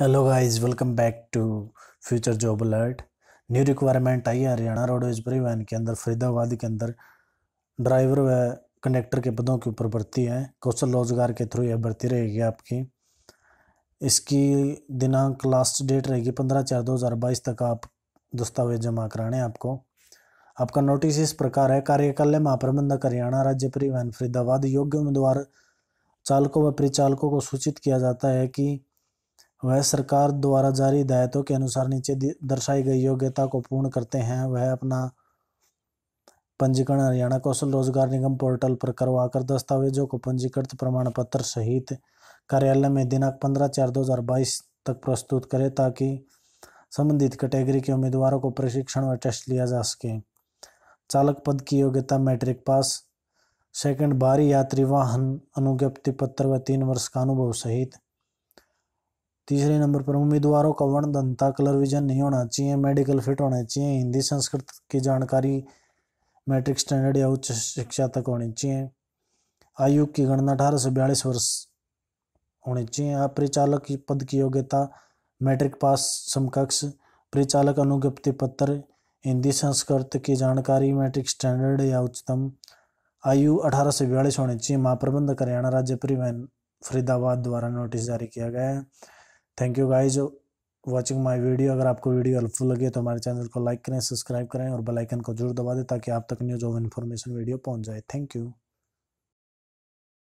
hello guys welcome back to future job alert new requirement आई है Haryana roadways परिवहन के अंदर फरीदाबाद के अंदर ड्राइवर व कंडक्टर के पदों के ऊपर भर्ती है कौशल रोजगार के थ्रू यह भर्ती रहेगी आपकी इसकी दिनांक लास्ट डेट रहेगी पंद्रह चार दो हज़ार बाईस तक आप दस्तावेज जमा कराने आपको आपका नोटिस इस प्रकार है कार्यकाल महाप्रबंधक हरियाणा राज्य परिवहन फरीदाबाद योग्य उम्मीदवार चालकों व परिचालकों को सूचित किया जाता है कि वह सरकार द्वारा जारी हिदायतों के अनुसार नीचे दर्शाई गई योग्यता को पूर्ण करते हैं वह अपना पंजीकरण हरियाणा कौशल रोजगार निगम पोर्टल पर करवाकर दस्तावेजों को पंजीकृत प्रमाण पत्र सहित कार्यालय में दिनांक पंद्रह चार दो हज़ार बाईस तक प्रस्तुत करें ताकि संबंधित कैटेगरी के उम्मीदवारों को प्रशिक्षण व टेस्ट लिया जा सके चालक पद की योग्यता मैट्रिक पास सेकंड भारी यात्री वाहन अनुज्ञप्ति पत्र व तीन वर्ष का अनुभव सहित तीसरे नंबर पर उम्मीदवारों का वर्ण दंता कलर विजन नहीं होना चाहिए मेडिकल फिट होना चाहिए हिंदी संस्कृत की जानकारी मैट्रिक स्टैंडर्ड या उच्च शिक्षा तक होनी चाहिए आयु की गणना अठारह से बयालीस वर्ष होनी चाहिए परिचालक की पद की योग्यता मैट्रिक पास समकक्ष परिचालक अनुज्ञप्ति पत्र हिंदी संस्कृत की जानकारी मैट्रिक स्टैंडर्ड या उच्चतम आयु अठारह से बयालीस होनी चाहिए महाप्रबंधक हरियाणा राज्य परिवहन फरीदाबाद द्वारा नोटिस जारी किया गया है thank you guys watching my video अगर आपको वीडियो हेल्पफुल लगे तो हमारे चैनल को लाइक करें सब्सक्राइब करें और बेल आइकन को जरूर दबा दें ताकि आप तक न्यूज़ ऑफ इन्फॉर्मेशन वीडियो पहुंच जाए थैंक यू